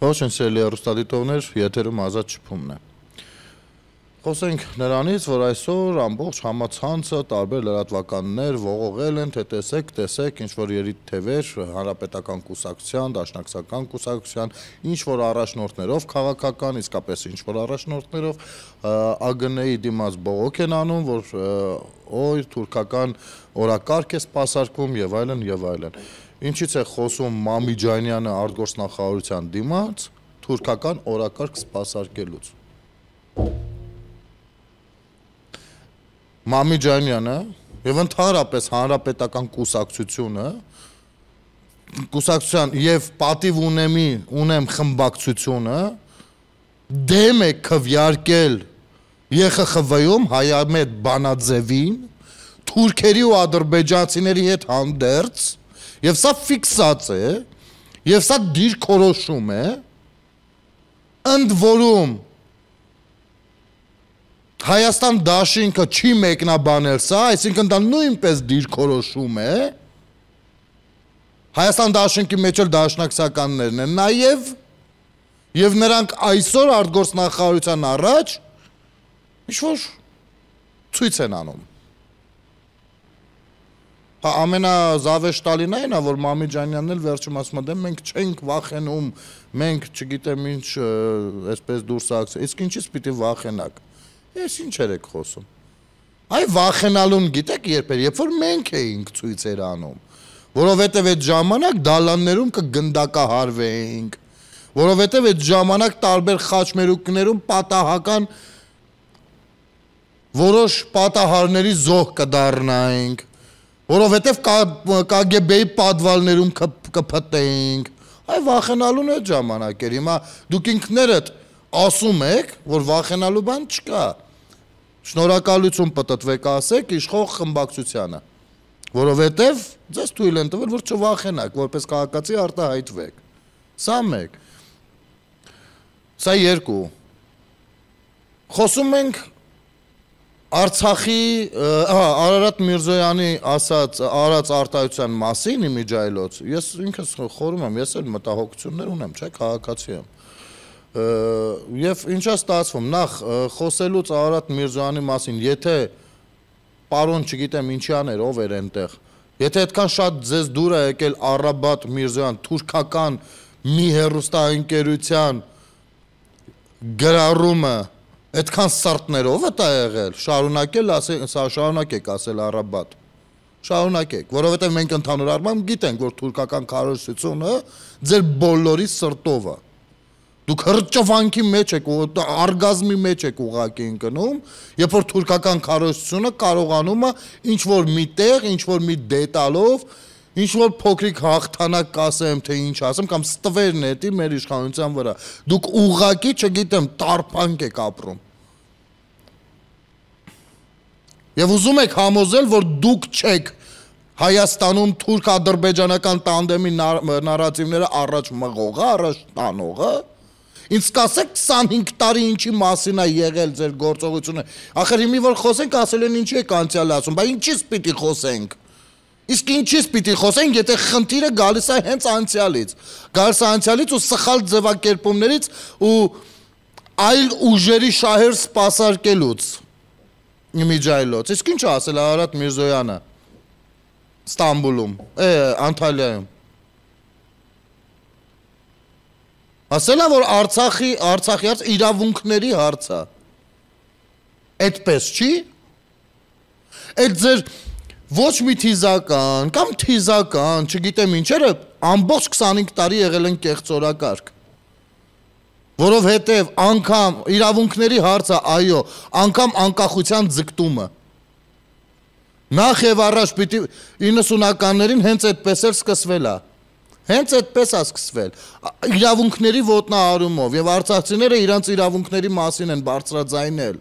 Ոչինչ սիրելի հեռուստադիտողներ, եթերում ազատ շփումն է։ Խոսենք նրանից, որ այսօր ամբողջ համացանցը տարբեր լրատվականներ ողողել են, թե տեսեք, տեսեք, ինչ որ երիտ թևեր, հանրապետական կուսակցության, դաշնակցական կուսակցության, ինչ որ առաջնորդներով քաղաքական, իսկապես ինչ որ առաջնորդներով ԱԳՆ-ի դիմաց բողոք են անում, որ օй թուրքական օրակարգ է սпасարկում եւ այլն եւ այլն։ և այլն ինչից է խոսում Մամիջանյանը արտգործնախարարության դիմաց թուրքական օրակարգ սպասարկելուց։ Մամիջանյանը եւ ընդհանրապես հանրապետական կուսակցությունը կուսակցության եւ պատիվ ունեմի ունեմ խմբակցությունը դեմ է քվյարկել ԵԽԽՎ-ում հայամետ բանաձևին թուրքերի ու ադրբեջանցիների հետ հանդերձ Եվ սա ֆիքսած է, եւ սա դիրքորոշում է ընդ որում Հայաստան դաշինքը չի մեկնաբանել սա, այսինքն դա նույնպես դիրքորոշում է։ Հայաստան դաշինքի մեջ էլ դաշնակցականներն են նաև եւ նրանք այսօր արտգործնախարարության առաջ ինչ որ ցույց են անում։ Հա ամենազավեշտալին այն է, որ Մամի Ջանյանն էլ վերջում ասում է, դե մենք չենք վախենում, մենք չգիտեմ ինչ այսպես դուրս ակս։ Իսկ ինչից պիտի վախենակ։ Էս ինչ երեք խոսում։ Այ վախենալուն գիտեք երբ էր, երբ որ մենք էինք ցույցեր անում, որովհետև այդ ժամանակ դալաններում կգնդակահարվեինք, որովհետև այդ ժամանակ տարբեր խաչմերուկներում պատահական որոշ պատահարների զոհ կդառնայինք որովհետև KGB-ի падվալներում կփտեինք։ Այ վախենալուն է ժամանակ էր։ Հիմա դուք ինքներդ ասում եք, որ վախենալու բան չկա։ Շնորհակալություն պատտվեք ասեք իշխող խմբակցությանը, որովհետև ձեզ թույլ են տվել, որ չվախենաք, որպես քաղաքացի արտահայտվեք։ Սա մեկ։ Սա երկու։ Խոսում ենք Արցախի, հա, Արարատ Միրզոյանի ասած արած արտահայտության մասին իմիջայլոց, ես ինքս խորում եմ, ես էլ մտահոգություններ ունեմ, չէ, քաղաքացի եմ։ Եվ ինչա ստացվում, նախ խոսելուց Արարատ Միրզոյանի մասին, եթե պարոն չգիտեմ ինչի աներ, ով էր այնտեղ, եթե այդքան շատ ձեզ դուր է եկել Արաբատ Միրզոյան, թուրքական մի հերոստա ընկերության գրառումը Այդքան սրտներով է դա եղել, շարունակել ասել, շարունակեք ասել Արաբատ։ Շարունակեք, որովհետև մենք ընդհանուր առմամբ գիտենք, որ թուրքական քարոշությունը ձեր բոլորի սրտով է։ Դուք հրճվանքի մեջ եք, արգազմի մեջ եք ուղակի ընկնում, երբ որ թուրքական քարոշությունը կարողանում է ինչ որ մի տեղ, ինչ որ մի դետալով ինչ որ փոքրիկ հաղթանակ կասեմ, թե ինչ ասեմ կամ ստվեր նետի մեր իշխանության վրա։ Դուք ուղակի, չգիտեմ, տարփանք եք ապրում։ Եվ ուզում եք համոզել, որ դուք չեք Հայաստանում թուրք-ադրբեջանական տանդեմի նարատիվները առաջ մղողը, առաջ տանողը։ Ինձ կասեք 25 տարի ինչի մասին է եղել ձեր գործողությունը։ Ախր հիմի որ խոսենք, ասել են ինչի եք անցյալ ասում, բայց ինչից պիտի խոսենք։ Իսկ ինչից պիտի խոսենք, եթե խնդիրը գալիս է հենց անցյալից։ Գալիս է անցյալից ու սխալ ձևակերպումներից ու այլ ուժերի շահեր սпасարկելուց միջայլոց։ Իսկ ինչ ասել Արարատ Միրզոյանը Ստամբուլում, է Անտալիայում։ Ասելա որ Արցախի Արցախի հարց իրավունքների հարց է։ Այդպես չի։ Այդ ձեր ոչ մի թիզական կամ թիզական, չգիտեմ ինչերը, ամբողջ 25 տարի եղել են կեղծորակարգ։ Որովհետև անգամ իրավունքների հարցը, այո, անգամ անկախության ձգտումը նախ եւ առաջ պիտի 90-ականներին հենց այդպես էր սկսվել է։ Հենց այդպես է սկսվել։ Իրավունքների ոտնահարումով եւ արցախցիները իրենց իրավունքների մասին են բարձրաձայնել։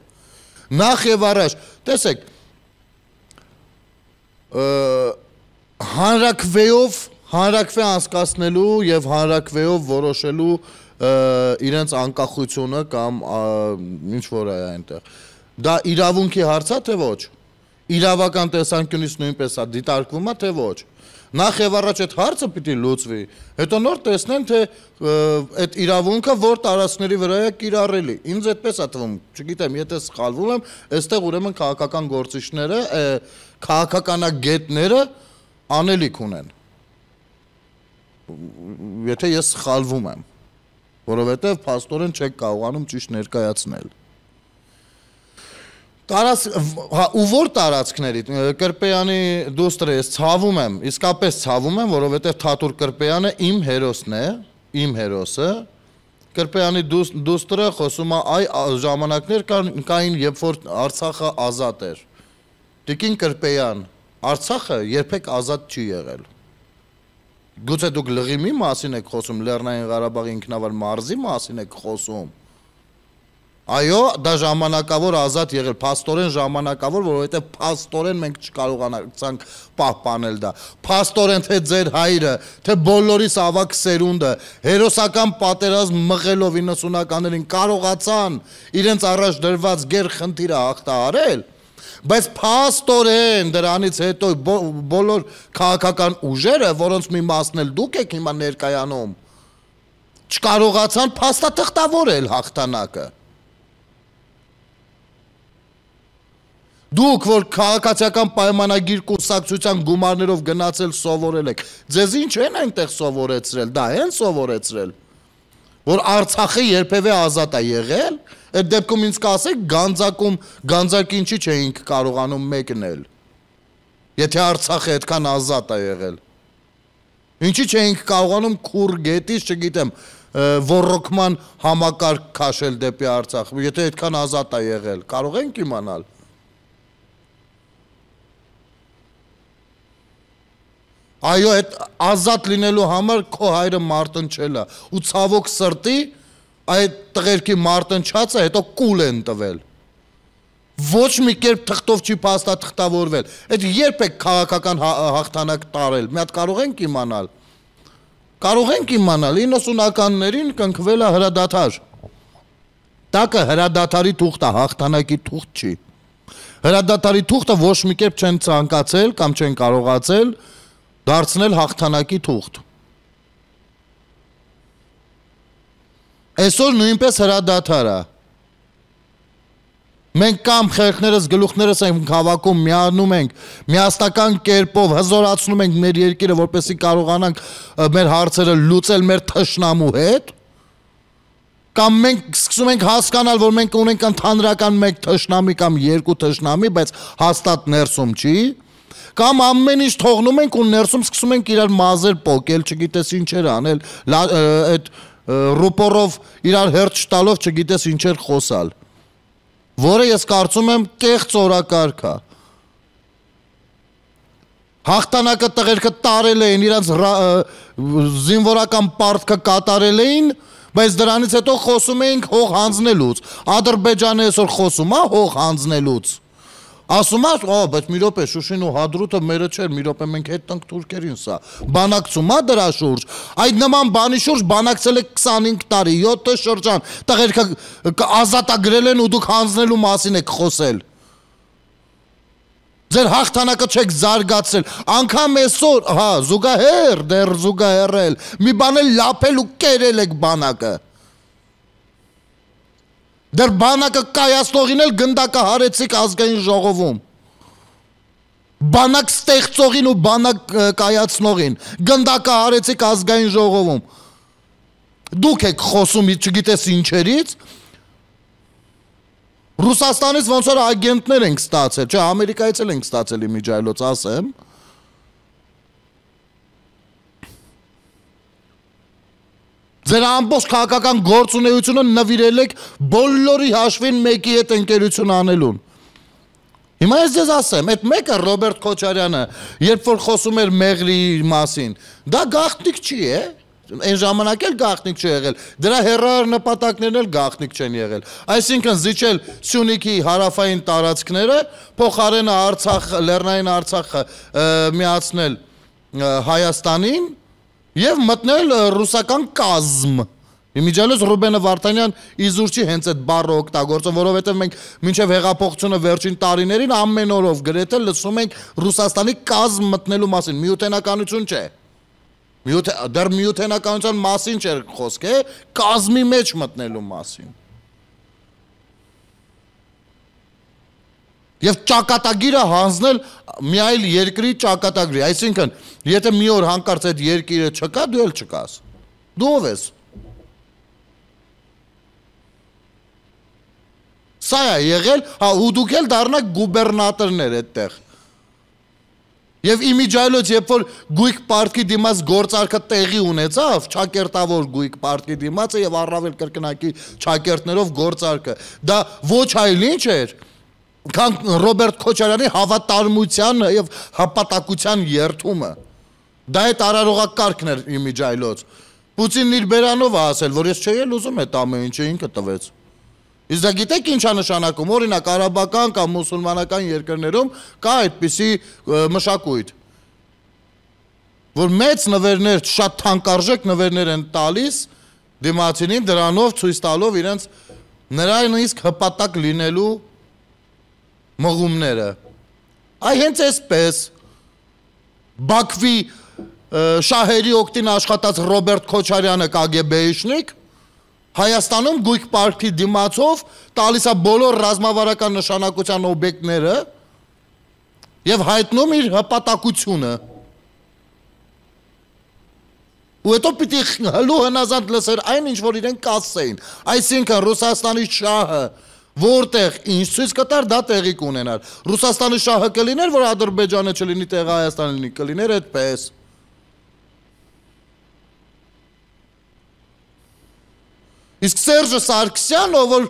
Նախ եւ առաջ, տեսեք, հանրակվեով հանրակվե անցկացնելու եւ հանրակվեով որոշելու իրենց անկախությունը կամ ինչ որ է այնտեղ։ Դա իրավունքի հարց է թե ոչ։ Իրավական տեսանկյունից նույնպես է դիտարկվում է թե ոչ։ Ա, Նախ եւ առաջ այդ հարցը պիտի լուծվի, հետո նոր տեսնեն թե այդ իրավունքը որ տարածքների վրա է կիրառելի։ Ինձ այդպես է թվում, չգիտեմ, եթե սխալվում եմ, այստեղ ուրեմն քաղաքական գործիչները, քաղաքականագետները անելիք ունեն։ Եթե ես սխալվում եմ, որովհետեւ աստորեն չեք կարողանում ճիշտ ներկայացնել։ Տարած հա, ու որ տարածքների Կրպեյանի դուստրը ես ցավում եմ, իսկապես ցավում եմ, որովհետև Թաթուր Կրպեյանը իմ հերոսն է, իմ հերոսը։ Կրպեյանի դուստրը խոսում է այ ժամանակներ կան կային, երբ որ Արցախը ազատ էր։ Տիկին Կրպեյան, Արցախը երբեք ազատ չի եղել։ Գուցե դուք լղիմի մասին եք խոսում, Լեռնային Ղարաբաղի ինքնավար մարզի մասին եք խոսում Այո, դա ժամանակավոր ազատ եղել, փաստորեն ժամանակավոր, որովհետև փաստորեն մենք չկարողանանք պահպանել դա։ Փաստորեն թե ձեր հայրը, թե բոլորիս ավակ սերունդը հերոսական պատերազմ մղելով 90-ականներին կարողացան իրենց առաջ դրված ղեր խնդիրը հաղթահարել, բայց փաստորեն դրանից հետո բոլոր քաղաքական ուժերը, որոնց մի մասն էլ դուք եք հիմա ներկայանում, չկարողացան փաստաթղթավորել հաղթանակը։ Դուք, որ քաղաքացիական պայմանագիր կուսակցության գումարներով գնացել սովորել եք, ձեզ ինչ են այնտեղ սովորեցրել, դա են սովորեցրել, որ Արցախը երբևէ ազատ է եղել, այդ դեպքում ինձ կասեք, Գանձակում Գանձակ ինչի չէինք կարողանում մեկնել։ Եթե Արցախը այդքան ազատ է եղել։ Ինչի չէինք կարողանում Քուրգետից, չգիտեմ, ռոռոկման համակարգ քաշել դեպի Արցախ։ Եթե այդքան ազատ է եղել, կարող ենք իմանալ։ Այո, այդ ազատ լինելու համար քո հայրը մարտնչել է ու ցավոք սրտի այդ տղերքի մարտնչածը հետո կուլ են տվել։ Ոչ մի կերպ թղթով չի փաստաթղթավորվել։ Այդ երբ է քաղաքական հա-, հաղթանակ տարել։ Մի հատ կարող ենք իմանալ։ Կարող ենք իմանալ 90-ականներին կնքվել է հրադադար։ Տակը հրադադարի թուղթ է, հաղթանակի թուղթ չի։ Հրադադարի թուղթը ոչ մի կերպ չեն ցանկացել կամ չեն կարողացել դարձնել հաղթանակի թուղթ։ Այսօր նույնպես հրադադար է։ Մենք կամ խեղքներս գլուխներս այն հավաքում միանում ենք, միաստական կերպով հզորացնում ենք մեր երկիրը, որպեսի կարողանանք մեր հարցերը լուծել մեր թշնամու հետ, կամ մենք սկսում ենք հասկանալ, որ մենք ունենք ընդհանրական մեկ թշնամի կամ երկու թշնամի, բայց հաստատ ներսում չի, Կամ ամեն ինչ թողնում ենք ու ներսում սկսում ենք իրար մազեր փոկել, չգիտես ինչեր անել, այդ ռուպորով իրար հերթ շտալով չգիտես ինչեր խոսալ։ Որը ես կարծում եմ կեղծ օրակարգ է։ Հաղթանակը տղերքը տարել էին, իրանց զինվորական պարտքը կատարել էին, բայց դրանից հետո խոսում էինք հող հանձնելուց։ Ադրբեջանը այսօր խոսում է հող հանձնելուց։ Ասում ես, օ, բայց մի րոպե Շուշին ու Հադրութը մերը չէր, մի րոպե մենք հետ տնք թուրքերին սա։ Բանակցում է դրա շուրջ։ Այդ նման բանի շուրջ բանակցել է 25 տարի, 7 շրջան։ Տղերքը ազատագրել են ու դուք հանձնելու մասին եք խոսել։ Ձեր հաղթանակը չեք զարգացրել։ Անկամ այսօր, հա, զուգահեռ, դեռ զուգահեռել։ Մի բան էլ լապել ու կերել եք բանակը։ Դեր բանակը կայացնողին էլ գնդակը հարեցիք ազգային ժողովում։ Բանակ ստեղծողին ու բանակ կայացնողին գնդակը հարեցիք ազգային ժողովում։ Դուք եք խոսում, չգիտես ինչերից։ Ռուսաստանից ոնց որ ագենտներ ենք ստացել, չէ, Ամերիկայից էլ ենք ստացել իմիջայլոց, ասեմ։ Ձեր ամբողջ քաղաքական գործունեությունը նվիրել եք բոլորի հաշվին մեկի հետ ընկերություն անելուն։ Հիմա ես ձեզ ասեմ, այդ մեկը Ռոբերտ Քոչարյանը, երբ որ խոսում էր Մեղրի մասին, դա գաղտնիք չի, է։ Այն ժամանակ էլ գաղտնիք չի եղել։ Դրա հերար նպատակներն էլ գաղտնիք չեն եղել։ Այսինքն զիջել Սյունիքի հարավային տարածքները, փոխարենը Արցախ, Լեռնային Արցախը միացնել Հայաստանին, եւ մտնել ռուսական կազմ։ Իմիջալես Ռուբենը Վարդանյան իզուրչի հենց այդ բառը օգտագործում, որովհետև մենք մինչև հեղափոխությունը վերջին տարիներին ամեն օրով գրեթե լսում ենք Ռուսաստանի կազմ մտնելու մասին։ Միութենականություն չէ։ Միութ դեռ միութենականության մասին չէր խոսքը, կազմի մեջ մտնելու մասին։ Եվ ճակատագիրը հանձնել մի այլ երկրի ճակատագրի, այսինքն, եթե մի օր հանկարծ այդ երկիրը չկա, դու էլ չկաս։ Դու ով ես։ Սա է եղել, հա ու դուք էլ դառնաք գուբերնատորներ այդտեղ։ Եվ իմիջայլոց երբ որ գույք պարտքի դիմաց գործարքը տեղի ունեցավ, ճակերտավոր գույք պարտքի դիմացը եւ առավել կրկնակի ճակերտներով գործարքը, դա ոչ այլ ինչ էր, քան Ռոբերտ Քոչարյանի հավատարմության եւ հպատակության երթումը։ Դա այդ արարողակարգն էր իմիջայլոց։ Պուտինն իր բերանով է ասել, որ ես չէի լուզում այդ ամեն ինչը ինքը տվեց։ Իսկ դա գիտեք ինչա նշանակում, օրինակ արաբական կամ մուսուլմանական երկրներում կա այդպիսի մշակույթ, որ մեծ նվերներ, շատ թանկարժեք նվերներ են տալիս դիմացինին դրանով ցույց տալով իրենց նրան իսկ հպատակ լինելու մղումները։ Այ հենց այսպես Բաքվի շահերի օկտին աշխատած Ռոբերտ Քոչարյանը կագեբեիշնիկ Հայաստանում գույք պարկի դիմացով տալիս է բոլոր ռազմավարական նշանակության օբյեկտները եւ հայտնում իր հպատակությունը։ Ու հետո պիտի հլու հնազանդ լսեր այն ինչ որ իրենք ասեին։ Այսինքն Ռուսաստանի շահը որտեղ ինչ ցույց կտար, դա տեղի կունենար։ Ռուսաստանի շահը կլիներ, որ Ադրբեջանը չլինի, տեղը Հայաստանը լինի, կլիներ այդպես։ Իսկ Սերժը Սարգսյանը, որ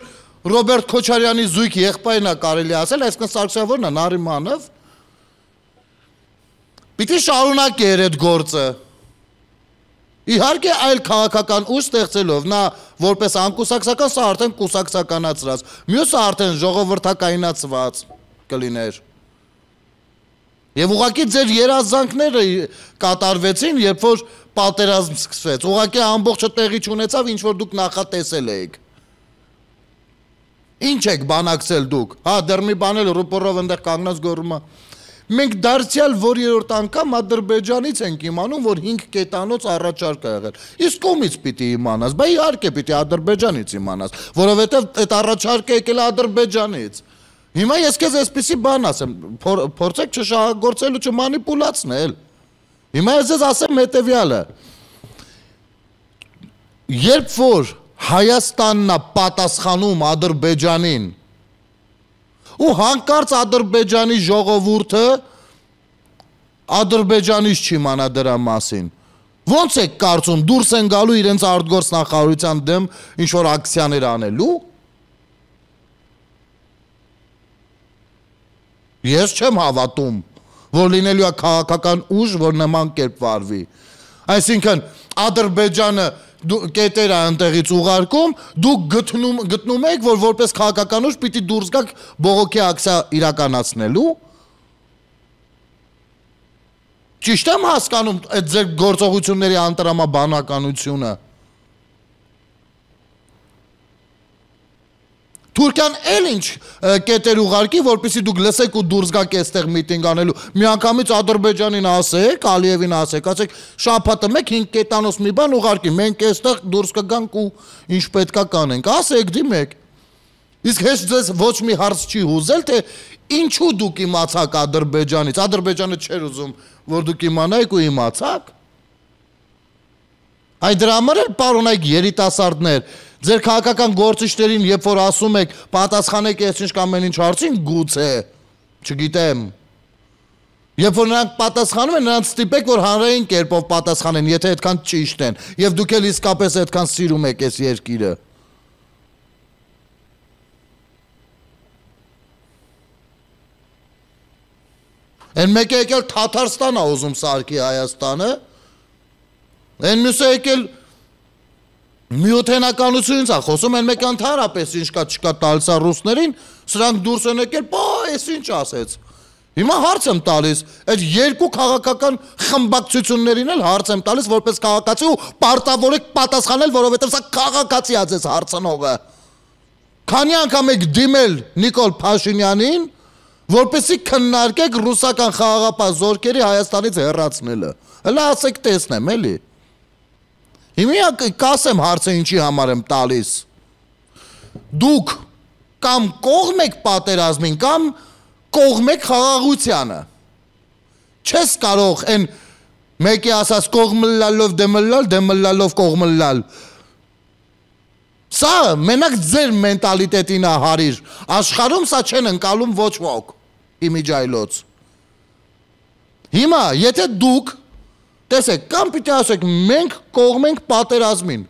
Ռոբերտ Քոչարյանի զույգ եղբայրն է կարելի ասել, այսինքն Սարգսյանը որն է, Նարիմանով։ Պիտի շարունակեր այդ գործը։ Իհարկե այլ քաղաքական ուժ ստեղծելով նա որպես անկուսակցական սա արդեն կուսակցականացրած, մյուսը արդեն ժողովրդակայնացված կլիներ։ Եվ ուղղակի ձեր երազանքները կատարվեցին, երբ որ պատերազմ սկսվեց։ Ուղղակի ամբողջը տեղի չունեցավ, ինչ որ դուք նախատեսել էիք։ Ինչ եք բանակցել դուք։ Հա, դեռ մի բան էլ ռուպորով այնտեղ կանգնած գոռում է։ Մենք դարձյալ որ երրորդ անգամ Ադրբեջանից ենք իմանում, որ 5 կետանոց առաջարկ է եղել։ Իսկ ումից պիտի իմանաս։ Բա իհարկե պիտի Ադրբեջանից իմանաս, որովհետև այդ առաջարկը եկել է Ադրբեջանից։ Հիմա ես քեզ այսպեսի բան ասեմ, փորձեք չշահագործել ու չմանիպուլացնել։ Հիմա ես ես ասեմ հետեւյալը։ Երբ որ Հայաստանն է պատասխանում Ադրբեջանին ու հանկարծ Ադրբեջանի ժողովուրդը Ադրբեջանից չի մանա դրա մասին։ Ոնց է կարծում դուրս են գալու իրենց արտգործնախարարության դեմ ինչ որ ակցիաներ անելու։ Ես չեմ հավատում, որ լինելու է քաղաքական ուժ, որ նման կերպ վարվի։ Այսինքն Ադրբեջանը դու կետերը այնտեղից ուղարկում, դուք գտնում գտնում եք, որ որպես քաղաքականուշ պիտի դուրս գաք բողոքի ակցիա իրականացնելու։ Ճիշտ եմ հասկանում այդ ձեր գործողությունների անտրամաբանականությունը։ Թուրքիան էլ ինչ կետեր ուղարկի, որպեսզի դուք լսեք ու դուրս գաք այստեղ միտինգ անելու։ Միանգամից Ադրբեջանին ասեք, Ալիևին ասեք, ասեք շաբաթը 1-5 կետանոց մի բան ուղարկի, մենք այստեղ դուրս կգանք ու ինչ պետքա կանենք։ Ասեք դիմեք։ Իսկ հեշտ ձեզ ոչ մի հարց չի հուզել, թե ինչու դուք իմացաք Ադրբեջանից։ Ադրբեջանը չէր ուզում, որ դուք իմանայիք ու իմացաք։ Այդ դրա համար էլ պարոնայք երիտասարդներ, Ձեր քաղաքական գործիչներին, երբ որ ասում եք, պատասխանեք այս ինչ կամ ինչ հարցին, գուցե, չգիտեմ։ Երբ որ նրանք պատասխանում են, նրանց ստիպեք, որ հանրային կերպով պատասխանեն, եթե այդքան ճիշտ են, եւ դուք էլ իսկապես այդքան սիրում եք այս երկիրը։ Այն մեկը եկել Թաթարստան է ուզում սարքի Հայաստանը։ Այն մյուսը եկել Միութենականությունից է խոսում են մեկ ընդհանրապես ինչ կա չկա տալսա ռուսներին, սրանք դուրս են եկել, բա էս ինչ ասեց։ Հիմա հարց եմ տալիս, այդ երկու քաղաքական խմբակցություններին էլ հարց եմ տալիս որպես քաղաքացի ու պարտավոր եք պատասխանել, որովհետև սա քաղաքացի է ձեզ հարցնողը։ Քանի անգամ եք դիմել Նիկոլ Փաշինյանին, որպեսի քննարկեք ռուսական խաղաղապահ զորքերի Հայաստանից հեռացնելը։ Հələ ասեք տեսնեմ, էլի։ Հիմա կասեմ հարցը ինչի համար եմ տալիս։ Դուք կամ կողմ եք պատերազմին, կամ կողմ եք խաղաղությանը։ Չես կարող այն մեկի ասած կողմը լալով դեմլալ, դեմլալով կողմը լալ։ Սա մենակ ձեր մենտալիտետին է հարիր։ Աշխարհում սա չեն ընկալում ոչ ոք իմիջայլոց։ Հիմա, եթե դուք Տեսեք, կամ պիտի ասեք, մենք կողմենք պատերազմին։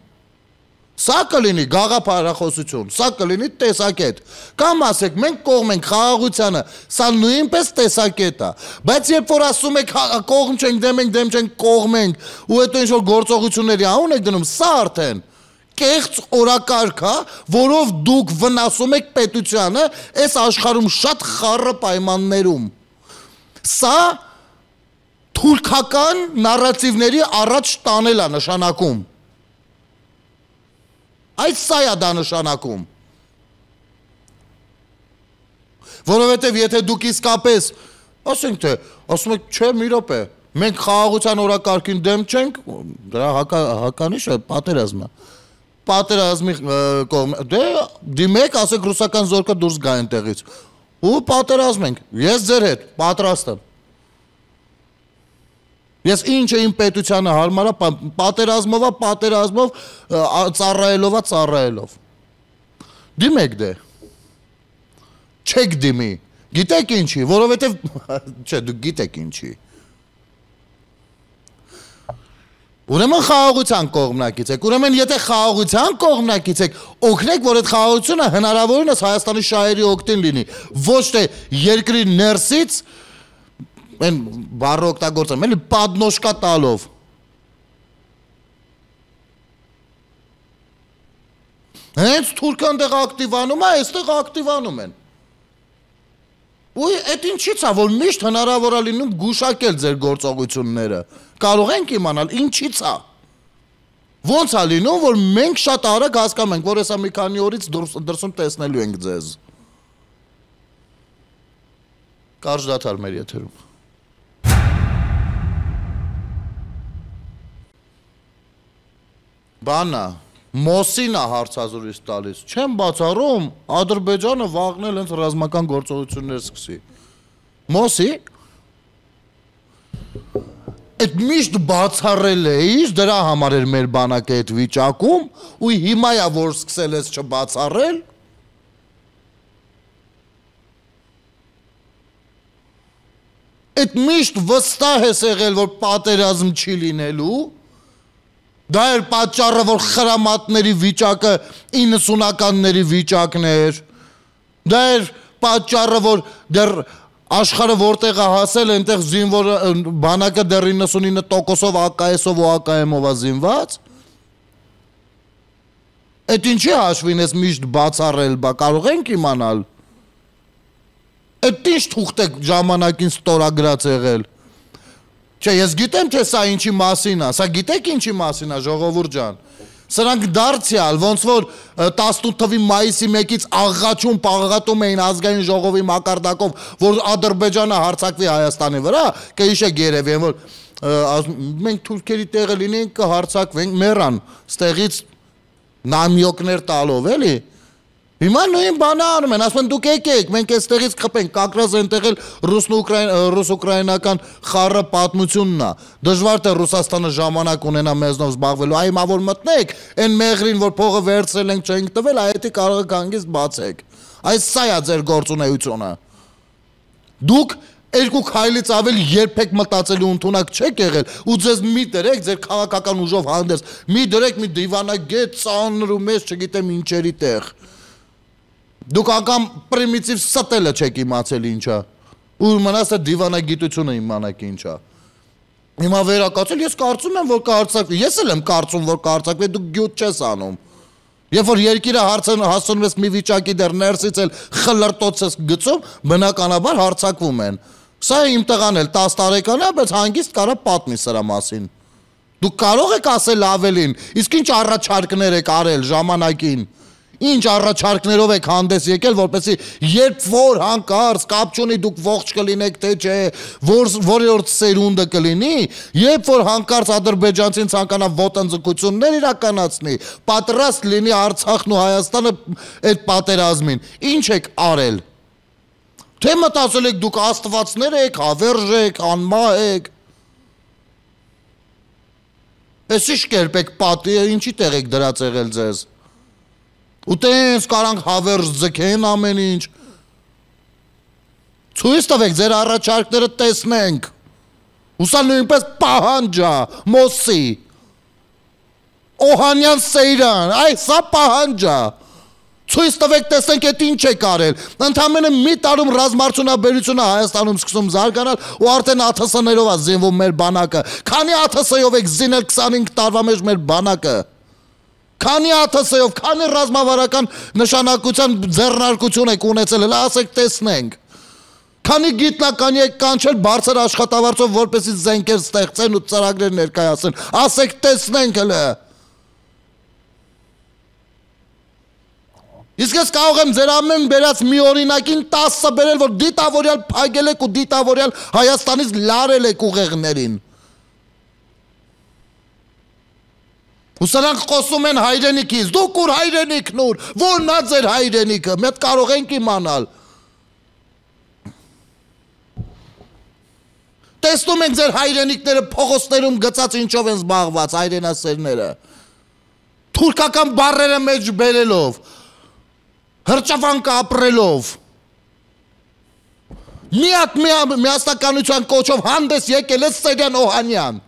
Սա կլինի գաղափարախոսություն, սա կլինի տեսակետ։ Կամ ասեք, մենք կողմ ենք խաղաղությանը, սա նույնպես տեսակետ է։ Բայց երբ որ ասում եք «Հա, կողմ չենք, դեմ ենք, դեմ չենք, կողմ ենք, ու հետո ինչ որ գործողությունների անուն եք դնում, սա արդեն կեղծ օրակարգ է, որով դուք վնասում եք պետությանը այս աշխարհում շատ խառը պայմաններում։ Սա թուրքական նարատիվների առաջ տանելա նշանակում։ Այդ սա է դա նշանակում։ Որովհետև եթե դուք իսկապես ասենք թե ասում եք չէ մի րոպե մենք խաղաղության օրակարգին դեմ չենք դրա հակա, հականիշը պատերազմն է պատերազմի կողմ դե դիմեք ասեք ռուսական զորքը դուրս գա այնտեղից ու պատերազմ ենք ես ձեր հետ պատրաստ եմ Ես ինչ է իմ պետությանը հարմարա պատերազմովա պատերազմով ծառայելովա ծառայելով։ Դիմեք դե։ Չեք դիմի։ Գիտեք ինչի, որովհետև չէ, դուք գիտեք ինչի։ Ուրեմն խաղաղության կողմնակից եք։ Ուրեմն եթե խաղաղության կողմնակից եք, օգնեք, որ այդ խաղաղությունը հնարավորինս Հայաստանի շահերի օգտին լինի, ոչ թե երկրի ներսից, այն բառը օգտագործեմ, էլի падնոշկա տալով։ Հենց թուրքը այնտեղ ակտիվանում է, այստեղ ակտիվանում են։ Ու այդ ինչից է, որ միշտ հնարավոր է լինում գուշակել ձեր գործողությունները։ Կարող ենք իմանալ ինչից է։ Ոնց է լինում, որ մենք շատ արագ հասկանում ենք, որ հեսա մի քանի օրից դրսում տեսնելու ենք ձեզ։ Կարժ դաթար մեր եթերում։ բանա Մոսինա հարցազրույց տալիս, չեմ բացառում Ադրբեջանը վաղնել հենց ռազմական գործողություններ սկսի։ Մոսի Այդ միշտ բացառել էիր, դրա համար էր մեր բանակը այդ վիճակում, ու հիմա է որ սկսել ես չբացառել։ Այդ միշտ վստահ ես եղել, որ պատերազմ չի լինելու։ Դա էր պատճառը, որ խրամատների վիճակը 90-ականների վիճակն էր։ Դա էր պատճառը, որ դեռ աշխարհը որտեղ է հասել, այնտեղ զինվոր բանակը դեռ 99%-ով ԱԿՍ-ով ու ԱԿՄ-ով է զինված։ Այդ ինչի հաշվին էս միշտ բացառել, բա կարող ենք իմանալ։ Այդ ինչ թուղթ է ժամանակին ստորագրած եղել։ Չէ, ես գիտեմ, թե սա ինչի մասին է, սա գիտեք ինչի մասին է, ժողովուրդ ջան։ Սրանք դարձյալ, ոնց որ 18 թվի մայիսի 1-ից աղղաչում պաղղատում էին ազգային ժողովի մակարդակով, որ Ադրբեջանը հարցակվի Հայաստանի վրա, կհիշեք երևի, որ մենք թուրքերի տեղը լինենք կհարցակվենք մեռան, ստեղից նամյոկներ տալով, էլի։ Հիմա նույն բանը անում են, ասում են դուք եկեք, մենք էստեղից խփենք, կակրաս այնտեղ էլ ռուս-ուկրաին ռուս-ուկրաինական խառը պատմությունն է։ Դժվար թե Ռուսաստանը ժամանակ ունենա մեզնով զբաղվելու։ Այ հիմա որ մտնեք, այն մեղրին, որ փողը վերցրել ենք, չենք տվել, այ դա կարող է կանգից բացեք։ Այս սա է ձեր գործունեությունը։ Դուք երկու քայլից ավել երբեք մտածելու ընդունակ չեք եղել ու ձեզ մի դրեք ձեր քաղաքական ուժով հանդես մի դրեք մի դիվանագետ ծանր ու մեծ չգիտեմ ինչերի տեղ Դուք անգամ պրիմիտիվ ստելը չեք իմացել ինչա։ Ու մնաց է դիվանագիտությունը իմանաք ինչա։ Հիմա վերակացել ես կարծում եմ որ կարծակվի։ Ես էլ եմ կարծում որ կարծակվի դու գյուտ չես անում։ Երբ որ երկիրը հարցն հասնում ես մի վիճակի դեռ ներսից էլ խլրտոց ես գծում, բնականաբար հարցակվում են։ Սա իմ տղան էլ 10 տարեկան է, բայց հանգիստ կարա պատմի սրա մասին։ Դուք կարող եք ասել ավելին, իսկ ինչ առաջարկներ եք արել ժամանակին։ Ինչ առաջարկներով եք հանդես եկել, որպեսի երբ որ հանկարծ կապ չունի դուք ողջ կլինեք թե չէ, որ որորդ սերունդը կլինի, երբ որ հանկարծ ադրբեջանցին ցանկանա ոտնձգություններ իրականացնի, պատրաստ լինի Արցախն ու Հայաստանը այդ պատերազմին։ Ինչ եք արել։ Թե մտածել եք դուք աստվածներ եք, հավերժ եք, անմա եք։ Էս ի՞նչ կերպ եք պատի, ինչի տեղ եք դրած եղել ձեզ ու տենց կարանք հավերժ ձգեն ամեն ինչ։ Ցույց տվեք ձեր առաջարկները տեսնենք։ Հուսա նույնպես պահանջա, մոսի։ Օհանյան Սեյրան, այ սա պահանջա։ Ցույց տվեք տեսնենք այդ ինչ է կարել։ Ընդամենը մի տարում ռազմարտունաբերությունը Հայաստանում սկսում զարգանալ ու արդեն աթասներով է զինվում մեր բանակը։ Քանի աթասեյով եք զինել 25 տարվա մեջ մեր բանակը։ Քանի ԱԹՍ-ով, քանի ռազմավարական նշանակության ձեռնարկություն եք ունեցել, հələ ասեք տեսնենք։ Քանի գիտնականի եք կանչել բարձր աշխատավարձով, որպեսզի զենքեր ստեղծեն ու ծրագրեր ներկայացնեն, ասեք տեսնենք հələ։ Իսկ ես կարող եմ ձեր ամեն վերած մի օրինակին 10-ը բերել, որ դիտավորյալ փակել եք ու դիտավորյալ Հայաստանից լարել եք ուղեղներին։ ու Ու սրանք խոսում են հայրենիքից, դուք ուր հայրենիքն ուր, որնա ձեր հայրենիքը, մետ կարող ենք իմանալ։ տեսնում ենք ձեր հայրենիքները փողոցներում գծած ինչով են զբաղված հայրենասերները։ Թուրքական բարերը մեջ բերելով, հրճավանքը ապրելով։ Միակ միաստականության կոչով հանդես եկել է Սերյան Օհանյան,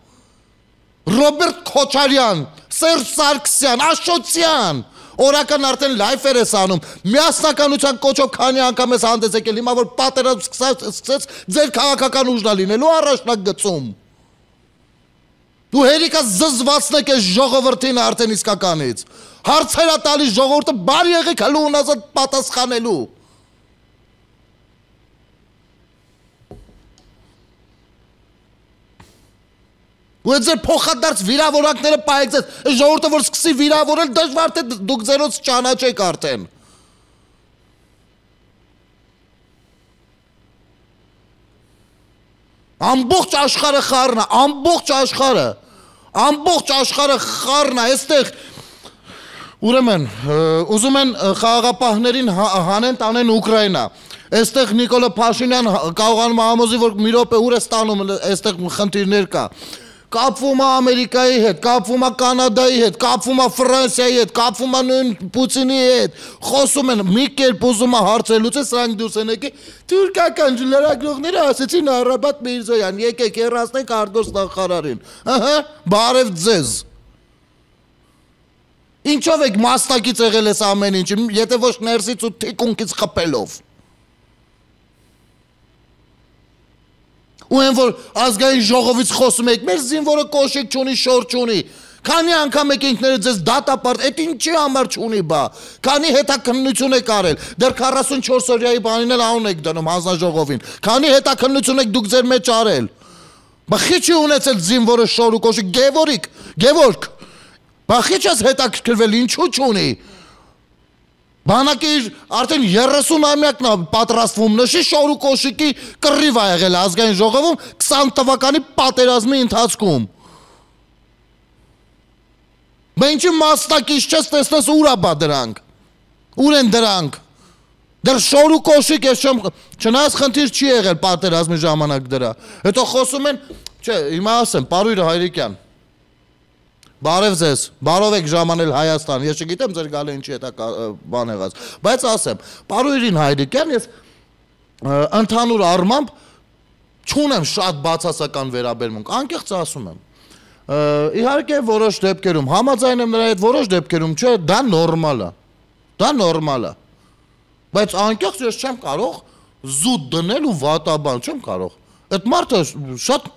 Ռոբերտ Քոչարյան, Սերժ Սարգսյան, Աշոտյան, Օրական արդեն լայֆեր ես անում։ Միասնականության կոչով քանի անգամ ես հանդես եկել, հիմա որ պատերազմ սկսած սկսեց ձեր քաղաքական ուժնա լինելու առաջնակ գծում։ Դու հերիկա զզվացնեք այս ժողովրդին արդեն իսկականից։ Հարցերա տալիս ժողովուրդը բարի եղեք հլու ունազատ պատասխանելու։ Ու այդ ձեր փոխադարձ վիրավորանքները պայեք ձեզ, այս ժողովուրդը որ սկսի վիրավորել, դժվար թե դուք ձերոց ճանաչեք արդեն։ Ամբողջ աշխարը խառնա, ամբողջ աշխարը, ամբողջ աշխարը խառնա, այստեղ ուրեմն ուզում են խաղաղապահներին հա- հանեն տանեն Ուկրաինա։ Այստեղ Նիկոլա Փաշինյան կարողանում է համոզի, որ մի րոպե ուր է ստանում, այստեղ խնդիրներ կա կապվում է Ամերիկայի հետ, կապվում է Կանադայի հետ, կապվում է Ֆրանսիայի հետ, կապվում է նույն Պուտինի հետ։ Խոսում են մի կերպ ուզում է հարցելուցել, սրանք դուրս են եկել։ Թուրքական լրագրողները ասեցին Արաբատ Միրզոյան, եկեք հեռացնենք արտգործ նախարարին։ Ահա, բարև ձեզ։ Ինչով եք մասնակից եղել այս ամեն ինչին, եթե ոչ ներսից ու թիկունքից խփելով։ ու այն որ ազգային ժողովից խոսում եք, մեր զինվորը կոշիկ չունի, շոր չունի։ Քանի անգամ եք ինքները ձեզ դատապարտ, այդ ինչի համար չունի բա։ Քանի հետաքննություն եք արել, դեռ 44 օրյայի բանին էլ անուն եք դնում հանձնաժողովին։ Քանի հետաքննություն եք դուք ձեր մեջ արել։ Բխիչ է ունեցել զինվորը շոր ու կոշիկ Գևորիկ, Գևորգ։ Բխիչ ես հետաքրքրվել ինչու չունի։ չու Բանակի արդեն 30 ամյակն է պատրաստվում նշի Շորու Կոշիկի կռիվ ա եղել ազգային ժողովում 20 թվականի պատերազմի ընթացքում։ Բա ինչի մասնակից չես տեսնես ուր է բա դրանք։ Ուր են դրանք։ Դեռ Շորու Կոշիկ ես չեմ չնայած խնդիր չի եղել պատերազմի ժամանակ դրա։ Հետո խոսում են, չէ, հիմա ասեմ, Պարույր Հայրիկյան Բարև ձեզ։ Բարով եք ժամանել Հայաստան։ Ես չգիտեմ ձեր գալը ինչի է դա բան եղած, բայց ասեմ, Պարուհին Հայրիկյան ես ընդհանուր առմամբ չունեմ շատ բացասական վերաբերմունք, անկեղծ ասում եմ։ Իհարկե որոշ դեպքերում համաձայն եմ նրա հետ, որոշ դեպքերում չէ, դա նորմալ է։ Դա նորմալ է։ Բայց անկեղծ ես չեմ կարող զուտ դնել ու վատաբան չեմ կարող։ Այդ մարդը շատ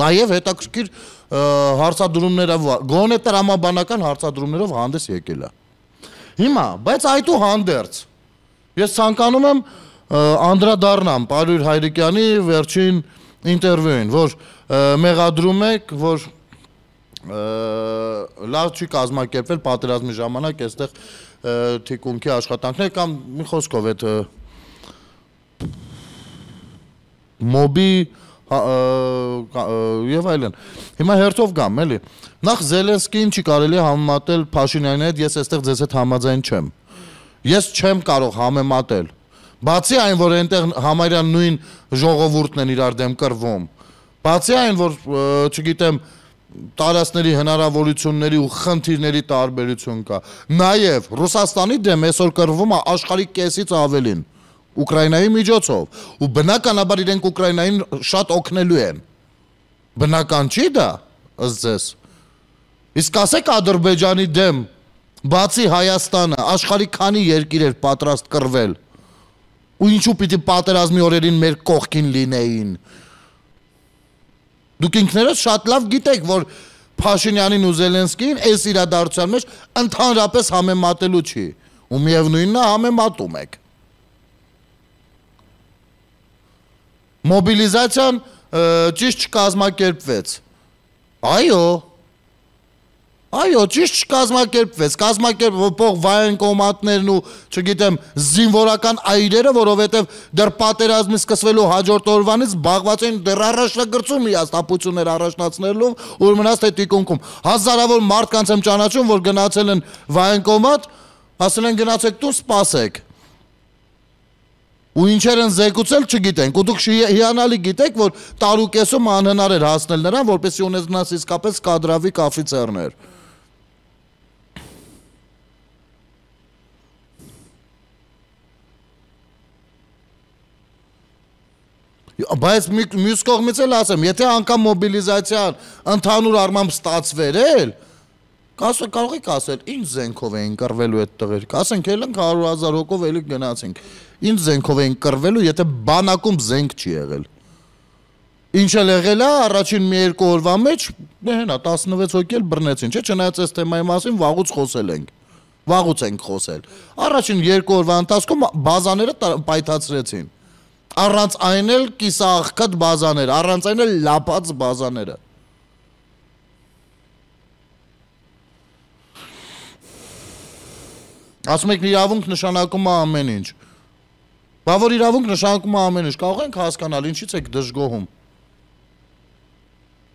Նաև հետաքրքիր հարցադրումներով, գոնե տրամաբանական հարցադրումներով հանդես եկել է։ Հիմա, բայց այդուհանդերձ ես ցանկանում եմ անդրադառնամ Պարուր Հայրիկյանի վերջին ինտերվյուին, որ մեղադրում եք, որ լավ չի կազմակերպվել պատերազմի ժամանակ այստեղ թիկունքի աշխատանքներ կամ մի խոսքով այդ մոբի եւ այլն։ Հիմա հերթով գամ, էլի։ Նախ Զելենսկին չի կարելի համեմատել Փաշինյանի հետ, ես այստեղ ձեզ հետ համաձայն չեմ։ Ես չեմ կարող համեմատել։ Բացի այն, որ այնտեղ համարյա նույն ժողովուրդն են իրար դեմ կռվում։ Բացի այն, որ չգիտեմ, տարածքների հնարավորությունների ու խնդիրների տարբերություն կա։ Նաև Ռուսաստանի դեմ այսօր կռվում է աշխարհի կեսից ավելին։ Ուկրաինայի միջոցով ու բնականաբար իրենք Ուկրաինային շատ օգնելու են։ Բնական չի դա, ըստ ձեզ։ Իսկ ասեք Ադրբեջանի դեմ բացի Հայաստանը աշխարի քանի երկիր էր պատրաստ կռվել։ Ու ինչու պիտի պատերազմի օրերին մեր կողքին լինեին։ Դուք ինքներս շատ լավ գիտեք, որ Փաշինյանին ու Զելենսկին այս իրադարձության մեջ ընդհանրապես համեմատելու չի։ Ու միևնույնն է համեմատում եք։ մոբիլիզացիան ճիշտ չկազմակերպվեց։ Այո։ Այո, ճիշտ չկազմակերպվեց, կազմակերպվող վայեն կոմատներն ու, չգիտեմ, զինվորական այրերը, որովհետև դեռ պատերազմի սկսվելու հաջորդ օրվանից բաղված էին դեռ առաջնագծում հիաստապություններ առաջնացնելով, որ մնաց թե տիկունքում։ Հազարավոր մարդկանց եմ ճանաչում, որ գնացել են վայեն կոմատ, ասել են գնացեք դու սպասեք ու ինչեր են զեկուցել չգիտենք ու դուք հիանալի գիտեք որ տարուկեսում անհնար էր հասնել նրան որպեսի ունեցնաս իսկապես կադրավիկ աֆիցերներ բայց մյուս կողմից էլ ասեմ եթե անգամ մոբիլիզացիան ընդհանուր առմամբ ստացվեր էլ մի, Ասա կարող եք ասել, ինչ զենքով էին կռվելու այդ տղերք։ Ասենք էլ ենք 100.000 հոգով էլի գնացինք։ Ինչ զենքով էին կռվելու, եթե բանակում զենք չի եղել։ Ինչ էլ եղել է առաջին մի երկու օրվա մեջ, դե հենա 16 հոգի էլ բռնեցին, չէ՞, չնայած այս թեմայի մասին վաղուց խոսել ենք։ Վաղուց ենք խոսել։ Առաջին երկու օրվա ընթացքում բազաները պայթացրեցին։ Առանց այն էլ կիսաղքդ բազաներ, առանց այն էլ լապած բազաները։ Ասում եք իրավունք նշանակում է ամեն ինչ։ Բա որ իրավունք նշանակում է ամեն ինչ, կարող ենք հասկանալ ինչից եք դժգոհում։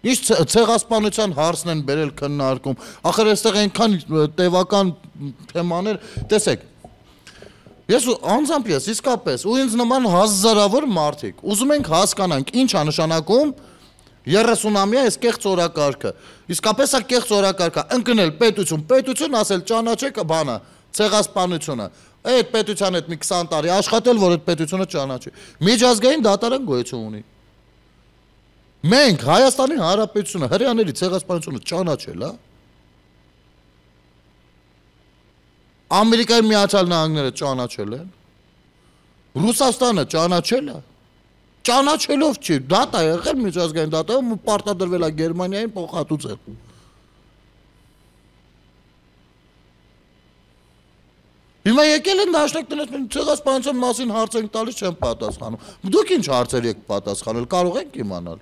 Ինչ ցեղասպանության հարցն են բերել քննարկում։ Ախր այստեղ այնքան տևական թեմաներ, տեսեք, Ես անձամբ ես իսկապես ու ինձ նման հազարավոր մարդիկ ուզում ենք հասկանանք ինչ է նշանակում 30-ամյա այս կեղծ օրակարգը։ Իսկապես է կեղծ օրակարգը ընկնել պետություն, պետություն ասել ճանաչեք բանը ցեղասպանությունը այդ պետության հետ մի 20 տարի աշխատել, որ այդ պետությունը ճանաչի։ Միջազգային դատարան գոյություն ունի։ Մենք Հայաստանի Հանրապետությունը հрьяաների ցեղասպանությունը ճանաչել, հա։ Ամերիկայի Միացյալ Նահանգները ճանաչել են։ Ռուսաստանը ճանաչել է։ Ճանաչելով չի, դատա եղել միջազգային դատայում ու պարտադրվել է Գերմանիային փոխհատուցել։ Հիմա եկել են դաշնակներից մեն ցեղասպանության մասին հարց են տալիս չեն պատասխանում։ Դուք ինչ հարցեր եք պատասխանել, կարող եք իմանալ։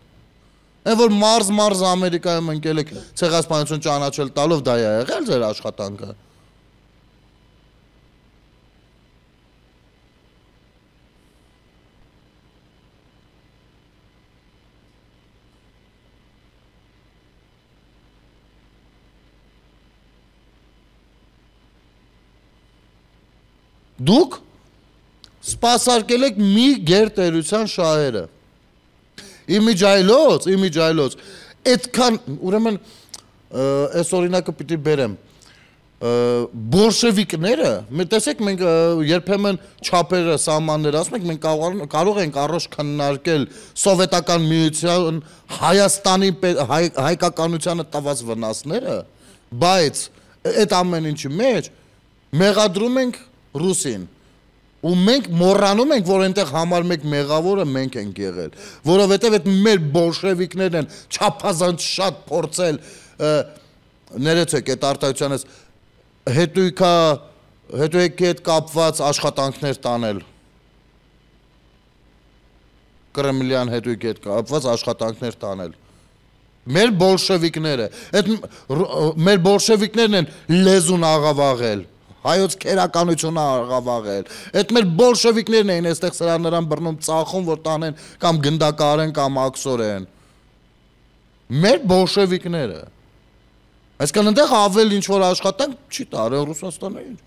Այն որ մարզ մարզ Ամերիկայում ընկել եք ցեղասպանություն ճանաչել տալով դա է եղել ձեր աշխատանքը։ Դուք սпасարկել եք մի գերտերության շահերը։ Իմիջայլոց, իմիջայլոց։ Այդքան, ուրեմն, այս օրինակը պիտի բերեմ բոլշևիկները, մենք տեսեք մենք երբեմն չափերը, սահմանները, ասում ենք մենք կարող կարող ենք առողջ քննարկել սովետական միության Հայաստանի հայ, հայկականությանը տված վնասները, բայց այդ ամեն ինչի մեջ մեղադրում ենք ռուսին։ Ու մենք մոռանում ենք, որ այնտեղ համար մեկ մեղավորը մենք ենք եղել, որովհետև այդ մեր բոլշևիկներն են չափազանց շատ փորձել ներեցեք այդ արտահայտությանից հետույքա հետույքի հետ կապված աշխատանքներ տանել։ Կրեմլյան հետույքի հետ կապված աշխատանքներ տանել։ Մեր բոլշևիկները, այդ մեր բոլշևիկներն են լեզուն աղավաղել հայոց քերականությունը աղավաղել։ Այդ մեր բոլշևիկներն էին այստեղ սրան նրան բռնում ծախում, որ տանեն կամ գնդակարեն կամ աքսորեն։ Մեր բոլշևիկները։ Այսինքն այնտեղ ավել ինչ որ աշխատանք չի տարել Ռուսաստանը ինչ։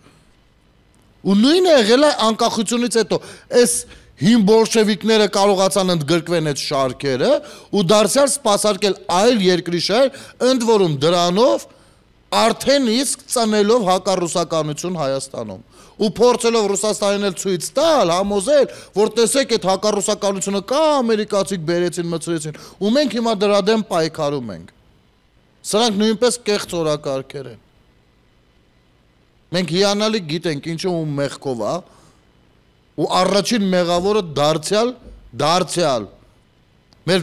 Ու նույնը եղել է անկախությունից հետո։ Այս հին բոլշևիկները կարողացան ընդգրկվեն այդ շարքերը ու դարձյալ սпасարկել այլ երկրի շահեր, ընդ որում դրանով արդեն իսկ ծնելով հակառուսականություն Հայաստանում ու փորձելով Ռուսաստանին էլ ցույց տալ, համոզել, որ տեսեք այդ հակառուսականությունը կա, ամերիկացիք բերեցին, մցրեցին, ու մենք հիմա դրա դեմ պայքարում ենք։ Սրանք նույնպես կեղծ օրակարգեր են։ Մենք հիանալի գիտենք ինչու ու մեղքով է, ու առաջին մեղավորը դարձյալ, դարձյալ մեր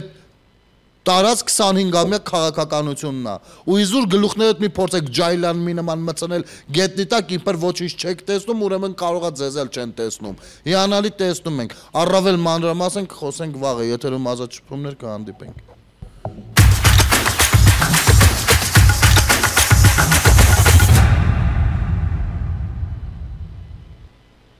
տարած 25-ամյա քաղաքականությունն է։ Ու իզուր գլուխներդ մի փորձեք ջայլան մի նման մցնել, գետնի տակ ինքր ոչինչ չեք տեսնում, ուրեմն կարողա ձեզ էլ չեն տեսնում։ Հիանալի տեսնում ենք։ Առավել մանրամասն կխոսենք վաղը, եթերում ազատ շփումներ կհանդիպենք։